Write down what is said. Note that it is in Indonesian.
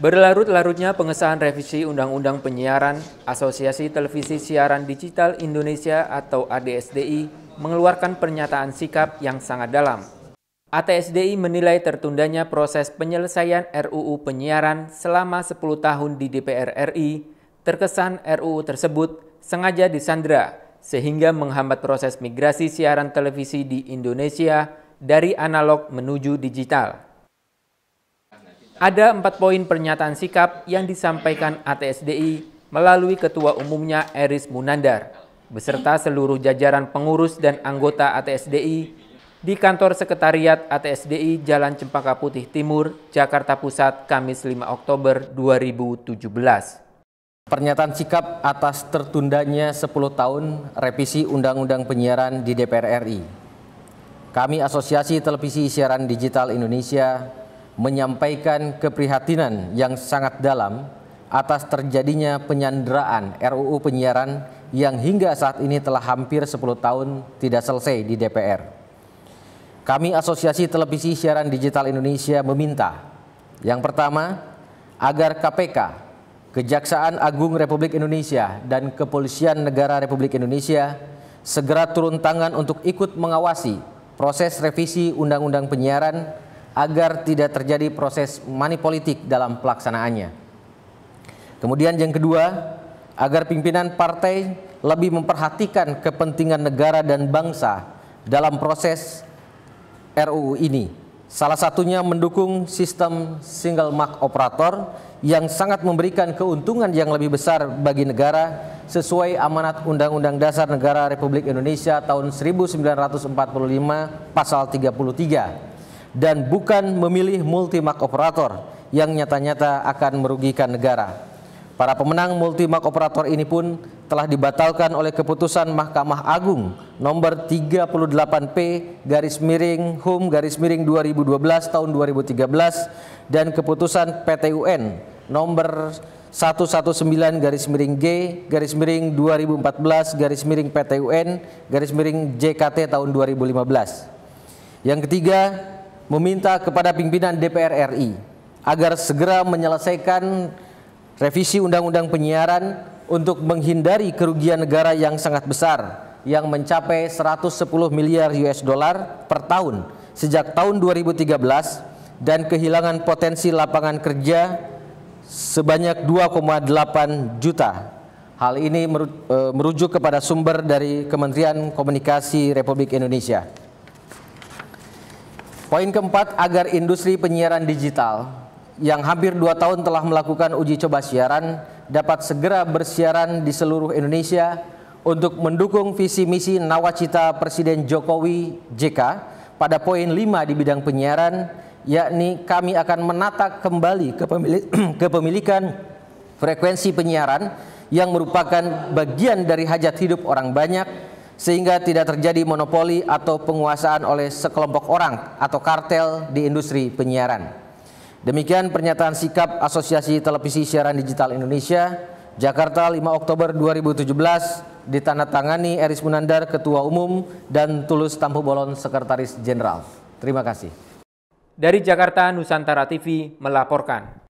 Berlarut-larutnya pengesahan revisi Undang-Undang Penyiaran Asosiasi Televisi Siaran Digital Indonesia atau ADSDI mengeluarkan pernyataan sikap yang sangat dalam. ATSDI menilai tertundanya proses penyelesaian RUU penyiaran selama 10 tahun di DPR RI, terkesan RUU tersebut sengaja disandra sehingga menghambat proses migrasi siaran televisi di Indonesia dari analog menuju digital. Ada empat poin pernyataan sikap yang disampaikan ATSDI melalui Ketua Umumnya Eris Munandar beserta seluruh jajaran pengurus dan anggota ATSDI di kantor sekretariat ATSDI Jalan Cempaka Putih Timur, Jakarta Pusat, Kamis 5 Oktober 2017. Pernyataan sikap atas tertundanya 10 tahun revisi Undang-Undang Penyiaran di DPR RI. Kami Asosiasi Televisi Siaran Digital Indonesia menyampaikan keprihatinan yang sangat dalam atas terjadinya penyanderaan RUU penyiaran yang hingga saat ini telah hampir 10 tahun tidak selesai di DPR. Kami Asosiasi Televisi Siaran Digital Indonesia meminta yang pertama agar KPK, Kejaksaan Agung Republik Indonesia dan Kepolisian Negara Republik Indonesia segera turun tangan untuk ikut mengawasi proses revisi Undang-Undang Penyiaran agar tidak terjadi proses manipolitik dalam pelaksanaannya. Kemudian yang kedua, agar pimpinan partai lebih memperhatikan kepentingan negara dan bangsa dalam proses RUU ini. Salah satunya mendukung sistem single mark operator yang sangat memberikan keuntungan yang lebih besar bagi negara sesuai amanat Undang-Undang Dasar Negara Republik Indonesia tahun 1945 pasal 33 dan bukan memilih multimark operator yang nyata-nyata akan merugikan negara. Para pemenang multimark operator ini pun telah dibatalkan oleh keputusan Mahkamah Agung nomor 38P garis miring Hum garis miring 2012 tahun 2013 dan keputusan PTUN nomor 119 garis miring G garis miring 2014 garis miring PTUN garis miring JKT tahun 2015. Yang ketiga, meminta kepada pimpinan DPR RI agar segera menyelesaikan revisi Undang-Undang Penyiaran untuk menghindari kerugian negara yang sangat besar yang mencapai 110 miliar US dollar per tahun sejak tahun 2013 dan kehilangan potensi lapangan kerja sebanyak 2,8 juta. Hal ini eh, merujuk kepada sumber dari Kementerian Komunikasi Republik Indonesia. Poin keempat, agar industri penyiaran digital yang hampir dua tahun telah melakukan uji coba siaran dapat segera bersiaran di seluruh Indonesia untuk mendukung visi misi nawacita Presiden Jokowi JK pada poin lima di bidang penyiaran yakni kami akan menata kembali kepemilikan frekuensi penyiaran yang merupakan bagian dari hajat hidup orang banyak sehingga tidak terjadi monopoli atau penguasaan oleh sekelompok orang atau kartel di industri penyiaran. Demikian pernyataan sikap Asosiasi Televisi Siaran Digital Indonesia, Jakarta 5 Oktober 2017, ditandatangani Eris Munandar Ketua Umum dan Tulus Bolon, Sekretaris Jenderal. Terima kasih. Dari Jakarta, Nusantara TV melaporkan.